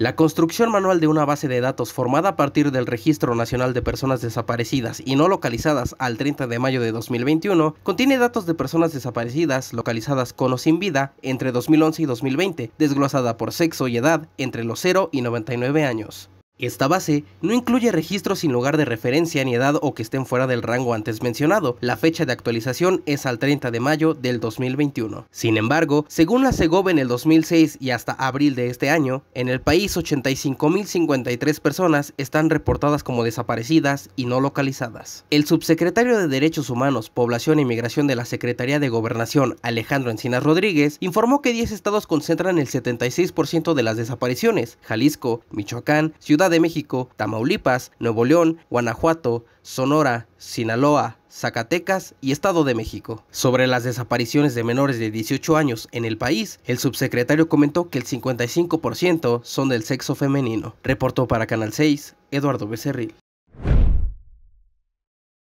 La construcción manual de una base de datos formada a partir del Registro Nacional de Personas Desaparecidas y No Localizadas al 30 de mayo de 2021 contiene datos de personas desaparecidas localizadas con o sin vida entre 2011 y 2020, desglosada por sexo y edad entre los 0 y 99 años. Esta base no incluye registros sin lugar de referencia ni edad o que estén fuera del rango antes mencionado. La fecha de actualización es al 30 de mayo del 2021. Sin embargo, según la Segov en el 2006 y hasta abril de este año, en el país 85.053 personas están reportadas como desaparecidas y no localizadas. El subsecretario de Derechos Humanos, Población e Inmigración de la Secretaría de Gobernación, Alejandro Encinas Rodríguez, informó que 10 estados concentran el 76% de las desapariciones. Jalisco, Michoacán, Ciudad de México, Tamaulipas, Nuevo León, Guanajuato, Sonora, Sinaloa, Zacatecas y Estado de México. Sobre las desapariciones de menores de 18 años en el país, el subsecretario comentó que el 55% son del sexo femenino. Reportó para Canal 6, Eduardo Becerril.